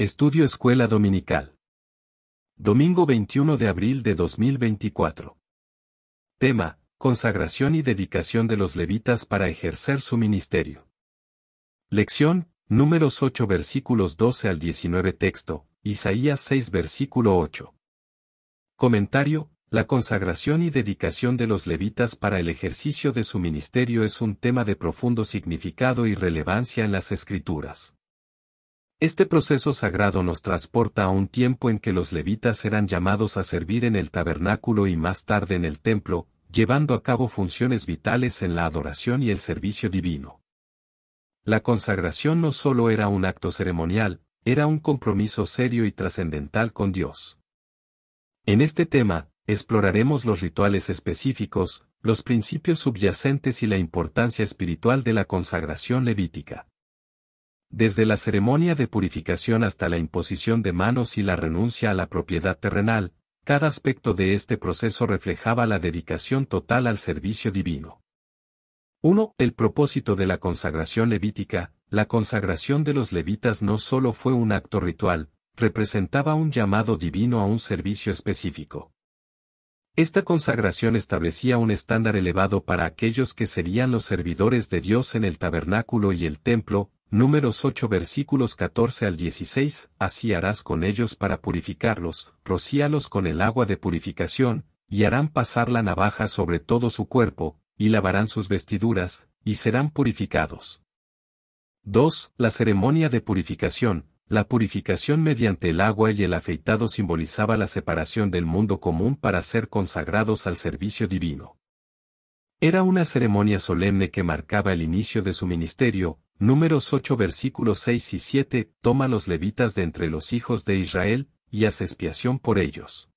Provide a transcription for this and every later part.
Estudio Escuela Dominical. Domingo 21 de abril de 2024. Tema, Consagración y dedicación de los levitas para ejercer su ministerio. Lección, números 8 versículos 12 al 19 texto, Isaías 6 versículo 8. Comentario, la consagración y dedicación de los levitas para el ejercicio de su ministerio es un tema de profundo significado y relevancia en las escrituras. Este proceso sagrado nos transporta a un tiempo en que los levitas eran llamados a servir en el tabernáculo y más tarde en el templo, llevando a cabo funciones vitales en la adoración y el servicio divino. La consagración no solo era un acto ceremonial, era un compromiso serio y trascendental con Dios. En este tema, exploraremos los rituales específicos, los principios subyacentes y la importancia espiritual de la consagración levítica desde la ceremonia de purificación hasta la imposición de manos y la renuncia a la propiedad terrenal, cada aspecto de este proceso reflejaba la dedicación total al servicio divino. 1. El propósito de la consagración levítica, la consagración de los levitas no solo fue un acto ritual, representaba un llamado divino a un servicio específico. Esta consagración establecía un estándar elevado para aquellos que serían los servidores de Dios en el tabernáculo y el templo, Números 8 versículos 14 al 16, así harás con ellos para purificarlos, rocíalos con el agua de purificación, y harán pasar la navaja sobre todo su cuerpo, y lavarán sus vestiduras, y serán purificados. 2. La ceremonia de purificación. La purificación mediante el agua y el afeitado simbolizaba la separación del mundo común para ser consagrados al servicio divino. Era una ceremonia solemne que marcaba el inicio de su ministerio, Números 8 versículos 6 y 7, toma los levitas de entre los hijos de Israel, y haz expiación por ellos.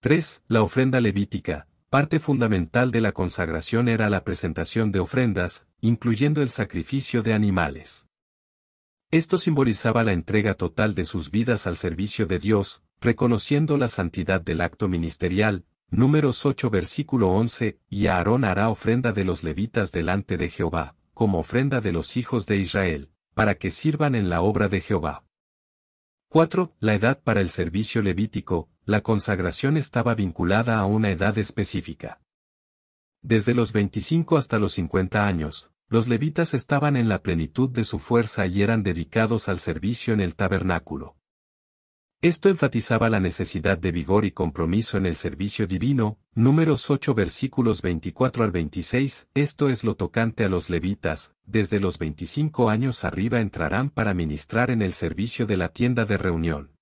3. La ofrenda levítica, parte fundamental de la consagración era la presentación de ofrendas, incluyendo el sacrificio de animales. Esto simbolizaba la entrega total de sus vidas al servicio de Dios, reconociendo la santidad del acto ministerial, números 8 versículo 11, y Aarón hará ofrenda de los levitas delante de Jehová como ofrenda de los hijos de Israel, para que sirvan en la obra de Jehová. 4. La edad para el servicio levítico, la consagración estaba vinculada a una edad específica. Desde los 25 hasta los 50 años, los levitas estaban en la plenitud de su fuerza y eran dedicados al servicio en el tabernáculo. Esto enfatizaba la necesidad de vigor y compromiso en el servicio divino, números 8 versículos 24 al 26, esto es lo tocante a los levitas, desde los 25 años arriba entrarán para ministrar en el servicio de la tienda de reunión.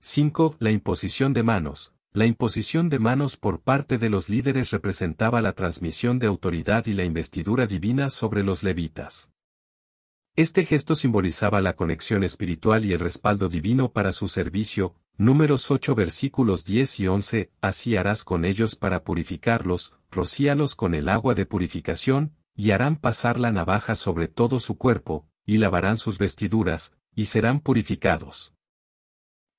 5. La imposición de manos. La imposición de manos por parte de los líderes representaba la transmisión de autoridad y la investidura divina sobre los levitas. Este gesto simbolizaba la conexión espiritual y el respaldo divino para su servicio, números 8 versículos 10 y 11, así harás con ellos para purificarlos, rocíalos con el agua de purificación, y harán pasar la navaja sobre todo su cuerpo, y lavarán sus vestiduras, y serán purificados.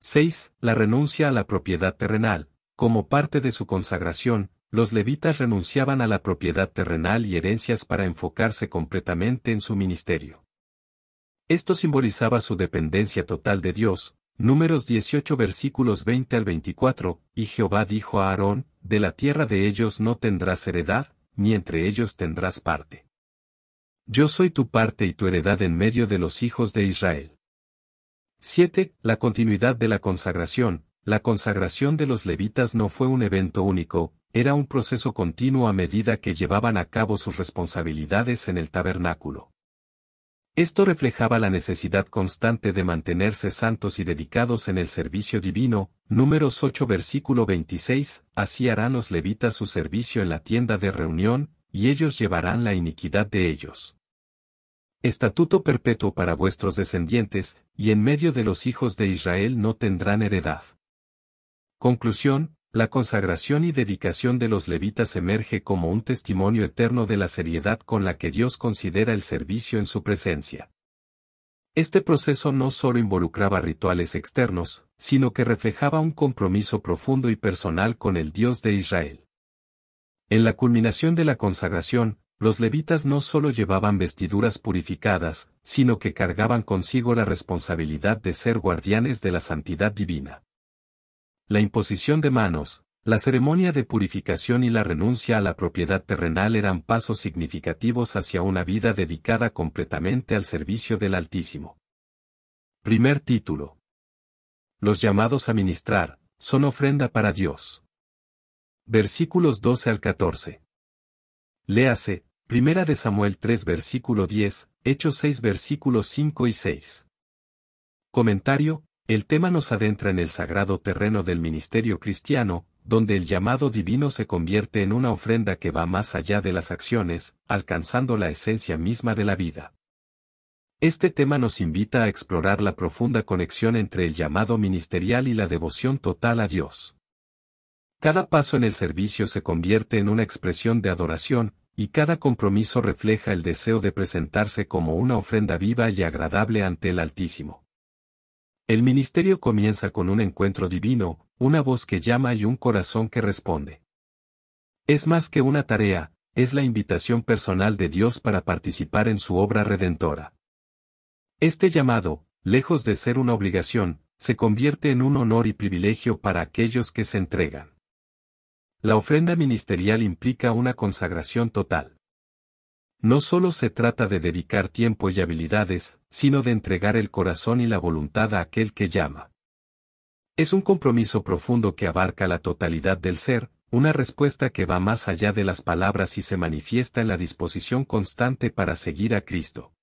6. La renuncia a la propiedad terrenal. Como parte de su consagración, los levitas renunciaban a la propiedad terrenal y herencias para enfocarse completamente en su ministerio. Esto simbolizaba su dependencia total de Dios, números 18 versículos 20 al 24, y Jehová dijo a Aarón, de la tierra de ellos no tendrás heredad, ni entre ellos tendrás parte. Yo soy tu parte y tu heredad en medio de los hijos de Israel. 7. La continuidad de la consagración. La consagración de los levitas no fue un evento único, era un proceso continuo a medida que llevaban a cabo sus responsabilidades en el tabernáculo. Esto reflejaba la necesidad constante de mantenerse santos y dedicados en el servicio divino, números 8 versículo 26, así harán los levitas su servicio en la tienda de reunión, y ellos llevarán la iniquidad de ellos. Estatuto perpetuo para vuestros descendientes, y en medio de los hijos de Israel no tendrán heredad. Conclusión, la consagración y dedicación de los levitas emerge como un testimonio eterno de la seriedad con la que Dios considera el servicio en su presencia. Este proceso no solo involucraba rituales externos, sino que reflejaba un compromiso profundo y personal con el Dios de Israel. En la culminación de la consagración, los levitas no solo llevaban vestiduras purificadas, sino que cargaban consigo la responsabilidad de ser guardianes de la santidad divina. La imposición de manos, la ceremonia de purificación y la renuncia a la propiedad terrenal eran pasos significativos hacia una vida dedicada completamente al servicio del Altísimo. Primer título. Los llamados a ministrar, son ofrenda para Dios. Versículos 12 al 14. Léase, Primera de Samuel 3 versículo 10, Hechos 6 versículos 5 y 6. Comentario, el tema nos adentra en el sagrado terreno del ministerio cristiano, donde el llamado divino se convierte en una ofrenda que va más allá de las acciones, alcanzando la esencia misma de la vida. Este tema nos invita a explorar la profunda conexión entre el llamado ministerial y la devoción total a Dios. Cada paso en el servicio se convierte en una expresión de adoración, y cada compromiso refleja el deseo de presentarse como una ofrenda viva y agradable ante el Altísimo. El ministerio comienza con un encuentro divino, una voz que llama y un corazón que responde. Es más que una tarea, es la invitación personal de Dios para participar en su obra redentora. Este llamado, lejos de ser una obligación, se convierte en un honor y privilegio para aquellos que se entregan. La ofrenda ministerial implica una consagración total. No solo se trata de dedicar tiempo y habilidades, sino de entregar el corazón y la voluntad a aquel que llama. Es un compromiso profundo que abarca la totalidad del ser, una respuesta que va más allá de las palabras y se manifiesta en la disposición constante para seguir a Cristo.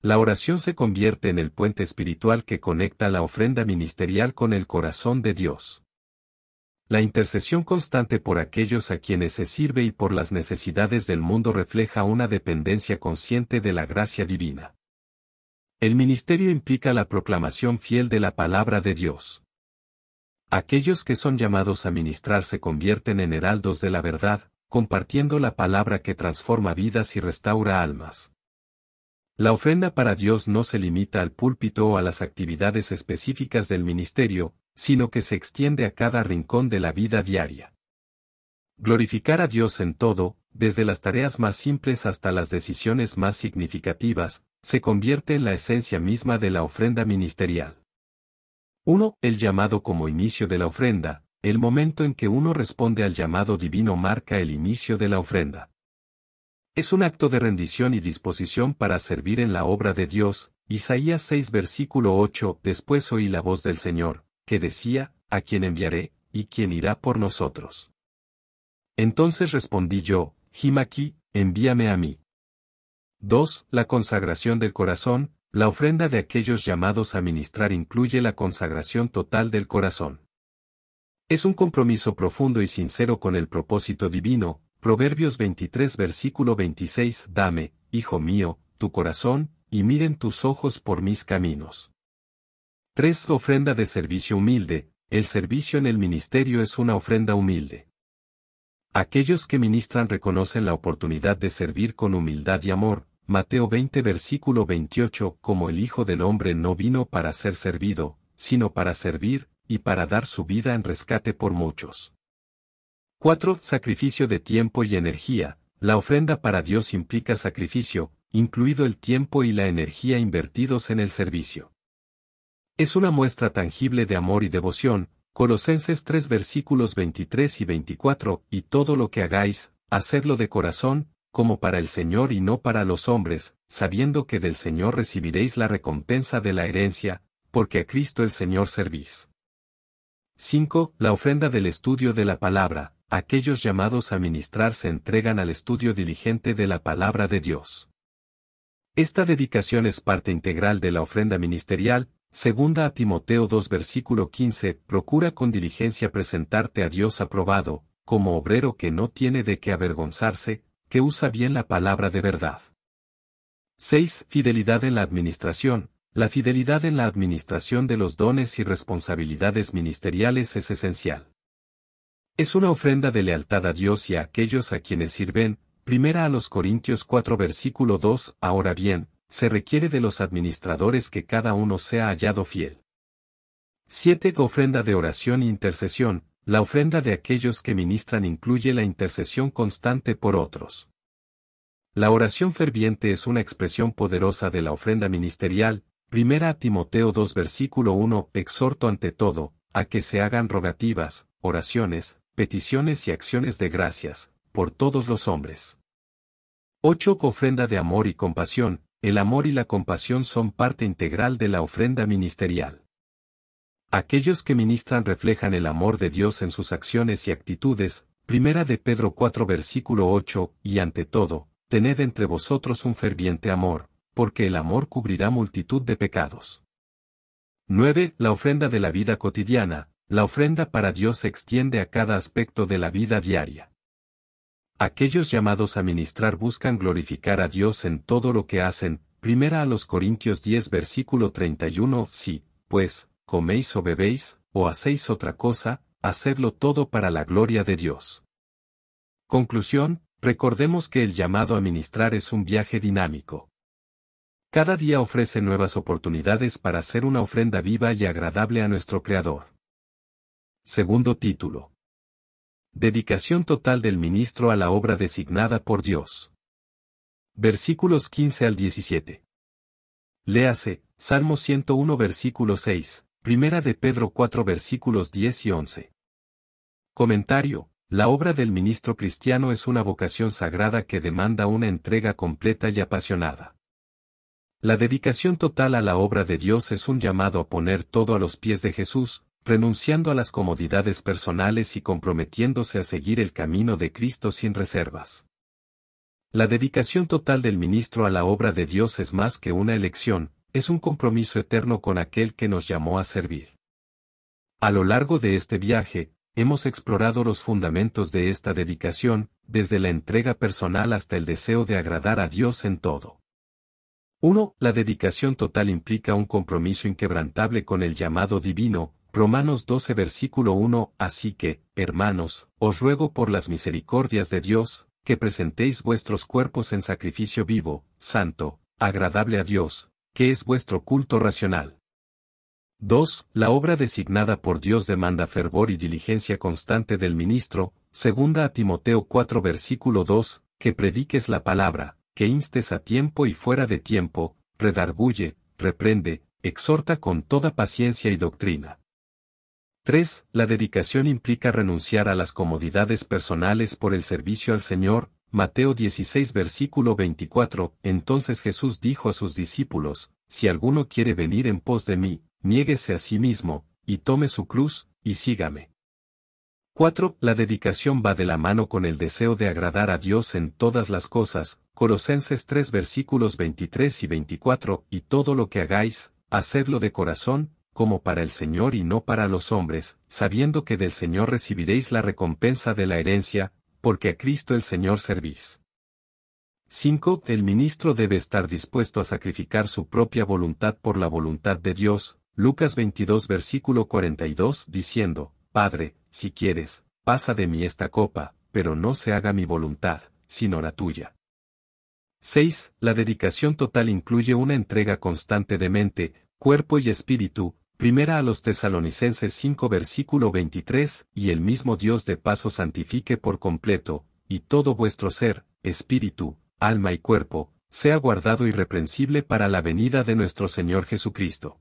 La oración se convierte en el puente espiritual que conecta la ofrenda ministerial con el corazón de Dios. La intercesión constante por aquellos a quienes se sirve y por las necesidades del mundo refleja una dependencia consciente de la gracia divina. El ministerio implica la proclamación fiel de la palabra de Dios. Aquellos que son llamados a ministrar se convierten en heraldos de la verdad, compartiendo la palabra que transforma vidas y restaura almas. La ofrenda para Dios no se limita al púlpito o a las actividades específicas del ministerio, sino que se extiende a cada rincón de la vida diaria. Glorificar a Dios en todo, desde las tareas más simples hasta las decisiones más significativas, se convierte en la esencia misma de la ofrenda ministerial. 1. El llamado como inicio de la ofrenda, el momento en que uno responde al llamado divino marca el inicio de la ofrenda. Es un acto de rendición y disposición para servir en la obra de Dios, Isaías 6 versículo 8, después oí la voz del Señor, que decía, ¿a quien enviaré, y quien irá por nosotros? Entonces respondí yo, Jimaki, envíame a mí. 2. La consagración del corazón, la ofrenda de aquellos llamados a ministrar incluye la consagración total del corazón. Es un compromiso profundo y sincero con el propósito divino, Proverbios 23 versículo 26 Dame, hijo mío, tu corazón, y miren tus ojos por mis caminos. 3. Ofrenda de servicio humilde. El servicio en el ministerio es una ofrenda humilde. Aquellos que ministran reconocen la oportunidad de servir con humildad y amor. Mateo 20 versículo 28 Como el Hijo del Hombre no vino para ser servido, sino para servir, y para dar su vida en rescate por muchos. 4. Sacrificio de tiempo y energía. La ofrenda para Dios implica sacrificio, incluido el tiempo y la energía invertidos en el servicio. Es una muestra tangible de amor y devoción, Colosenses 3 versículos 23 y 24, y todo lo que hagáis, hacedlo de corazón, como para el Señor y no para los hombres, sabiendo que del Señor recibiréis la recompensa de la herencia, porque a Cristo el Señor servís. 5. La ofrenda del estudio de la palabra. Aquellos llamados a ministrar se entregan al estudio diligente de la palabra de Dios. Esta dedicación es parte integral de la ofrenda ministerial, Segunda a Timoteo 2 versículo 15, procura con diligencia presentarte a Dios aprobado, como obrero que no tiene de qué avergonzarse, que usa bien la palabra de verdad. 6. Fidelidad en la administración. La fidelidad en la administración de los dones y responsabilidades ministeriales es esencial. Es una ofrenda de lealtad a Dios y a aquellos a quienes sirven, primera a los Corintios 4 versículo 2, ahora bien, se requiere de los administradores que cada uno sea hallado fiel. 7. Ofrenda de oración e intercesión. La ofrenda de aquellos que ministran incluye la intercesión constante por otros. La oración ferviente es una expresión poderosa de la ofrenda ministerial. Primera a Timoteo 2 versículo 1 Exhorto ante todo, a que se hagan rogativas, oraciones, peticiones y acciones de gracias, por todos los hombres. 8. Ofrenda de amor y compasión, el amor y la compasión son parte integral de la ofrenda ministerial. Aquellos que ministran reflejan el amor de Dios en sus acciones y actitudes, primera de Pedro 4 versículo 8, y ante todo, tened entre vosotros un ferviente amor, porque el amor cubrirá multitud de pecados. 9. La ofrenda de la vida cotidiana, la ofrenda para Dios se extiende a cada aspecto de la vida diaria. Aquellos llamados a ministrar buscan glorificar a Dios en todo lo que hacen, primera a los Corintios 10 versículo 31, si, pues, coméis o bebéis, o hacéis otra cosa, hacedlo todo para la gloria de Dios. Conclusión, recordemos que el llamado a ministrar es un viaje dinámico. Cada día ofrece nuevas oportunidades para hacer una ofrenda viva y agradable a nuestro Creador. Segundo título. Dedicación total del ministro a la obra designada por Dios. Versículos 15 al 17. Léase, Salmo 101 versículo 6, Primera de Pedro 4 versículos 10 y 11. Comentario, la obra del ministro cristiano es una vocación sagrada que demanda una entrega completa y apasionada. La dedicación total a la obra de Dios es un llamado a poner todo a los pies de Jesús, renunciando a las comodidades personales y comprometiéndose a seguir el camino de Cristo sin reservas. La dedicación total del ministro a la obra de Dios es más que una elección, es un compromiso eterno con aquel que nos llamó a servir. A lo largo de este viaje, hemos explorado los fundamentos de esta dedicación, desde la entrega personal hasta el deseo de agradar a Dios en todo. 1. La dedicación total implica un compromiso inquebrantable con el llamado divino, Romanos 12 versículo 1, Así que, hermanos, os ruego por las misericordias de Dios, que presentéis vuestros cuerpos en sacrificio vivo, santo, agradable a Dios, que es vuestro culto racional. 2. La obra designada por Dios demanda fervor y diligencia constante del ministro, segunda a Timoteo 4 versículo 2, que prediques la palabra, que instes a tiempo y fuera de tiempo, redarguye, reprende, exhorta con toda paciencia y doctrina. 3. La dedicación implica renunciar a las comodidades personales por el servicio al Señor. Mateo 16 versículo 24. Entonces Jesús dijo a sus discípulos, Si alguno quiere venir en pos de mí, niéguese a sí mismo, y tome su cruz, y sígame. 4. La dedicación va de la mano con el deseo de agradar a Dios en todas las cosas. Colosenses 3 versículos 23 y 24. Y todo lo que hagáis, hacedlo de corazón, como para el Señor y no para los hombres, sabiendo que del Señor recibiréis la recompensa de la herencia, porque a Cristo el Señor servís. 5. El ministro debe estar dispuesto a sacrificar su propia voluntad por la voluntad de Dios, Lucas 22 versículo 42, diciendo, Padre, si quieres, pasa de mí esta copa, pero no se haga mi voluntad, sino la tuya. 6. La dedicación total incluye una entrega constante de mente, cuerpo y espíritu, Primera a los tesalonicenses 5 versículo 23, y el mismo Dios de paso santifique por completo, y todo vuestro ser, espíritu, alma y cuerpo, sea guardado irreprensible para la venida de nuestro Señor Jesucristo.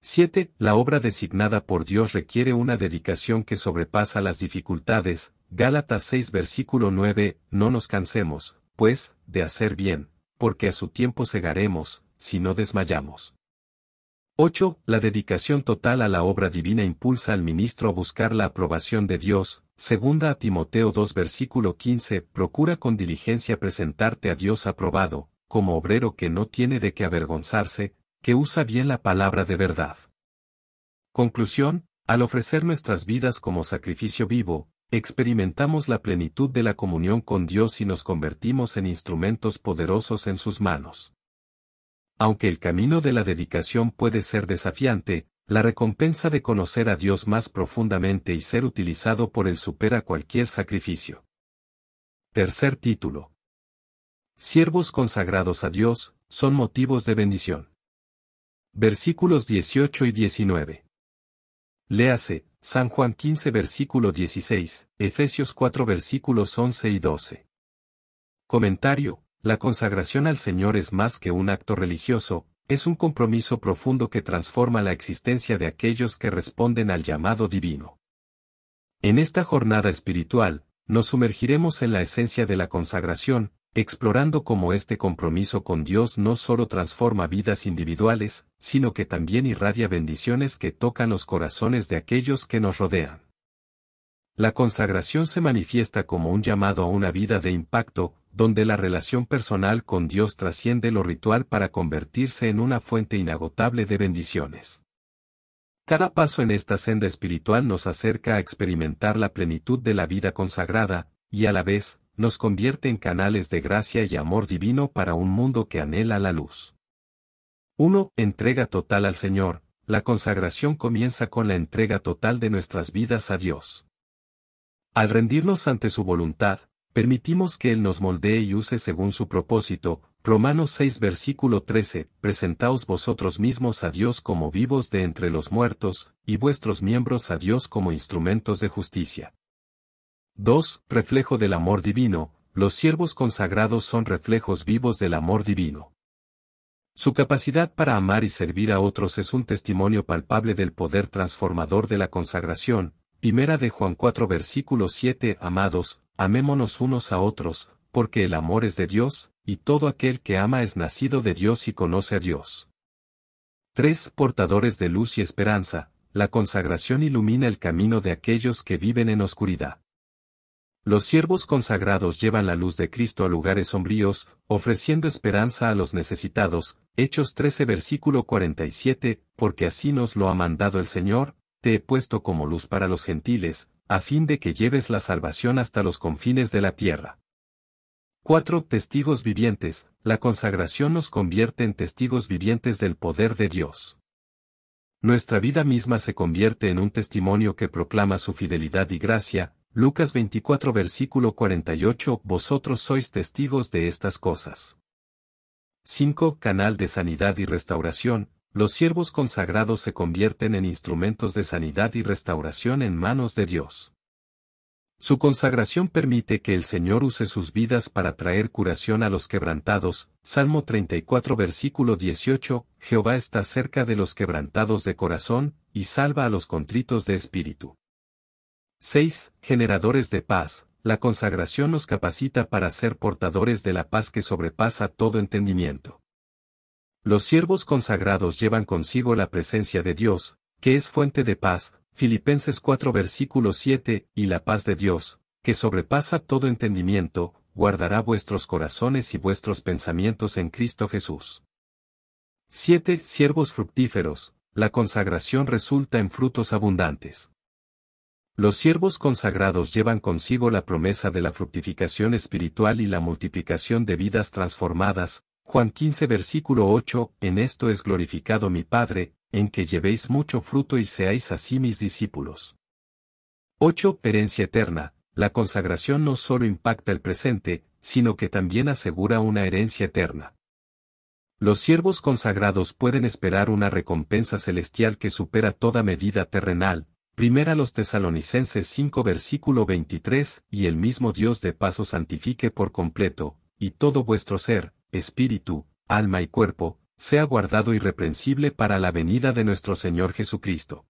7. La obra designada por Dios requiere una dedicación que sobrepasa las dificultades. Gálatas 6 versículo 9. No nos cansemos, pues, de hacer bien, porque a su tiempo segaremos, si no desmayamos. 8. La dedicación total a la obra divina impulsa al ministro a buscar la aprobación de Dios. Segunda a Timoteo 2 versículo 15. Procura con diligencia presentarte a Dios aprobado, como obrero que no tiene de qué avergonzarse, que usa bien la palabra de verdad. Conclusión, al ofrecer nuestras vidas como sacrificio vivo, experimentamos la plenitud de la comunión con Dios y nos convertimos en instrumentos poderosos en sus manos. Aunque el camino de la dedicación puede ser desafiante, la recompensa de conocer a Dios más profundamente y ser utilizado por Él supera cualquier sacrificio. Tercer título. Siervos consagrados a Dios, son motivos de bendición. Versículos 18 y 19. Léase, San Juan 15 versículo 16, Efesios 4 versículos 11 y 12. Comentario, la consagración al Señor es más que un acto religioso, es un compromiso profundo que transforma la existencia de aquellos que responden al llamado divino. En esta jornada espiritual, nos sumergiremos en la esencia de la consagración, explorando cómo este compromiso con Dios no solo transforma vidas individuales, sino que también irradia bendiciones que tocan los corazones de aquellos que nos rodean. La consagración se manifiesta como un llamado a una vida de impacto, donde la relación personal con Dios trasciende lo ritual para convertirse en una fuente inagotable de bendiciones. Cada paso en esta senda espiritual nos acerca a experimentar la plenitud de la vida consagrada, y a la vez, nos convierte en canales de gracia y amor divino para un mundo que anhela la luz. 1. Entrega total al Señor. La consagración comienza con la entrega total de nuestras vidas a Dios. Al rendirnos ante su voluntad, permitimos que Él nos moldee y use según su propósito. Romanos 6 versículo 13, Presentaos vosotros mismos a Dios como vivos de entre los muertos, y vuestros miembros a Dios como instrumentos de justicia. 2. Reflejo del amor divino, los siervos consagrados son reflejos vivos del amor divino. Su capacidad para amar y servir a otros es un testimonio palpable del poder transformador de la consagración, Primera de Juan 4 versículo 7 Amados, amémonos unos a otros, porque el amor es de Dios, y todo aquel que ama es nacido de Dios y conoce a Dios. 3. Portadores de luz y esperanza, la consagración ilumina el camino de aquellos que viven en oscuridad. Los siervos consagrados llevan la luz de Cristo a lugares sombríos, ofreciendo esperanza a los necesitados, Hechos 13 versículo 47, porque así nos lo ha mandado el Señor, te he puesto como luz para los gentiles, a fin de que lleves la salvación hasta los confines de la tierra. Cuatro testigos vivientes, la consagración nos convierte en testigos vivientes del poder de Dios. Nuestra vida misma se convierte en un testimonio que proclama su fidelidad y gracia, Lucas 24 versículo 48 Vosotros sois testigos de estas cosas. 5. Canal de sanidad y restauración, los siervos consagrados se convierten en instrumentos de sanidad y restauración en manos de Dios. Su consagración permite que el Señor use sus vidas para traer curación a los quebrantados. Salmo 34 versículo 18, Jehová está cerca de los quebrantados de corazón, y salva a los contritos de espíritu. 6. Generadores de paz. La consagración nos capacita para ser portadores de la paz que sobrepasa todo entendimiento. Los siervos consagrados llevan consigo la presencia de Dios, que es fuente de paz, Filipenses 4 versículo 7, y la paz de Dios, que sobrepasa todo entendimiento, guardará vuestros corazones y vuestros pensamientos en Cristo Jesús. 7. Siervos fructíferos, la consagración resulta en frutos abundantes. Los siervos consagrados llevan consigo la promesa de la fructificación espiritual y la multiplicación de vidas transformadas, Juan 15 versículo 8, En esto es glorificado mi Padre, en que llevéis mucho fruto y seáis así mis discípulos. 8. Herencia eterna. La consagración no solo impacta el presente, sino que también asegura una herencia eterna. Los siervos consagrados pueden esperar una recompensa celestial que supera toda medida terrenal. Primera los tesalonicenses 5 versículo 23, y el mismo Dios de paso santifique por completo, y todo vuestro ser, espíritu, alma y cuerpo, sea guardado irreprensible para la venida de nuestro Señor Jesucristo.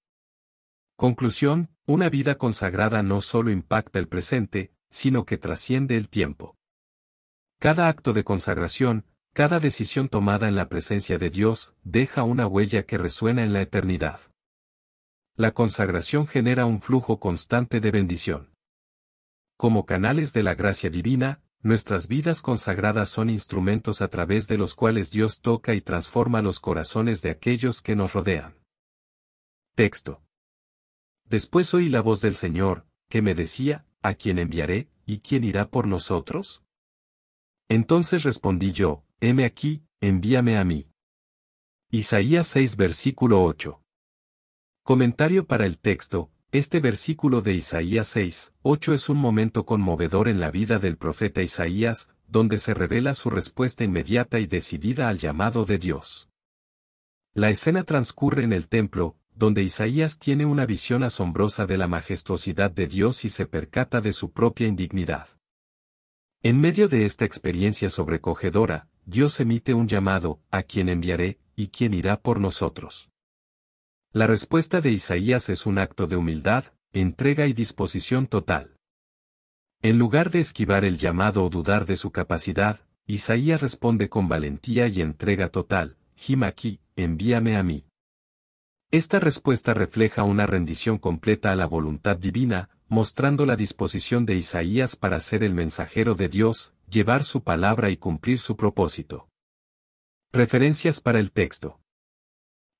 Conclusión, una vida consagrada no solo impacta el presente, sino que trasciende el tiempo. Cada acto de consagración, cada decisión tomada en la presencia de Dios, deja una huella que resuena en la eternidad. La consagración genera un flujo constante de bendición. Como canales de la gracia divina, Nuestras vidas consagradas son instrumentos a través de los cuales Dios toca y transforma los corazones de aquellos que nos rodean. Texto. Después oí la voz del Señor, que me decía, ¿a quién enviaré, y quién irá por nosotros? Entonces respondí yo, heme aquí, envíame a mí. Isaías 6 versículo 8. Comentario para el texto, este versículo de Isaías 6, 8 es un momento conmovedor en la vida del profeta Isaías, donde se revela su respuesta inmediata y decidida al llamado de Dios. La escena transcurre en el templo, donde Isaías tiene una visión asombrosa de la majestuosidad de Dios y se percata de su propia indignidad. En medio de esta experiencia sobrecogedora, Dios emite un llamado, a quien enviaré, y quien irá por nosotros. La respuesta de Isaías es un acto de humildad, entrega y disposición total. En lugar de esquivar el llamado o dudar de su capacidad, Isaías responde con valentía y entrega total, Jim aquí, envíame a mí. Esta respuesta refleja una rendición completa a la voluntad divina, mostrando la disposición de Isaías para ser el mensajero de Dios, llevar su palabra y cumplir su propósito. Referencias para el texto.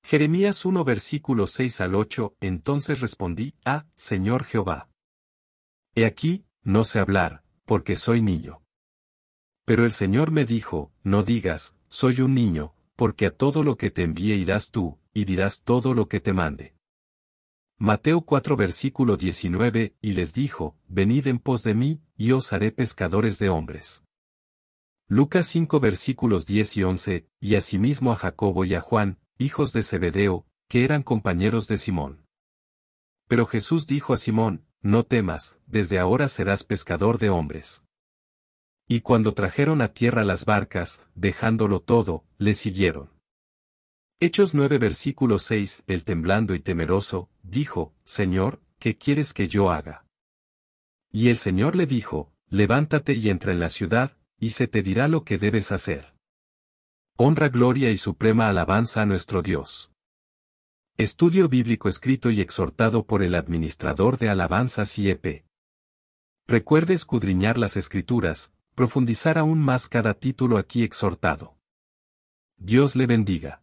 Jeremías 1 versículo 6 al 8, entonces respondí, Ah, Señor Jehová. He aquí, no sé hablar, porque soy niño. Pero el Señor me dijo, No digas, soy un niño, porque a todo lo que te envíe irás tú, y dirás todo lo que te mande. Mateo 4 versículo 19, y les dijo, Venid en pos de mí, y os haré pescadores de hombres. Lucas 5 versículos 10 y 11, y asimismo a Jacobo y a Juan, hijos de Zebedeo, que eran compañeros de Simón. Pero Jesús dijo a Simón, No temas, desde ahora serás pescador de hombres. Y cuando trajeron a tierra las barcas, dejándolo todo, le siguieron. Hechos 9 versículo 6, el temblando y temeroso, dijo, Señor, ¿qué quieres que yo haga? Y el Señor le dijo, Levántate y entra en la ciudad, y se te dirá lo que debes hacer. Honra, gloria y suprema alabanza a nuestro Dios. Estudio bíblico escrito y exhortado por el administrador de alabanzas IEP. Recuerde escudriñar las escrituras, profundizar aún más cada título aquí exhortado. Dios le bendiga.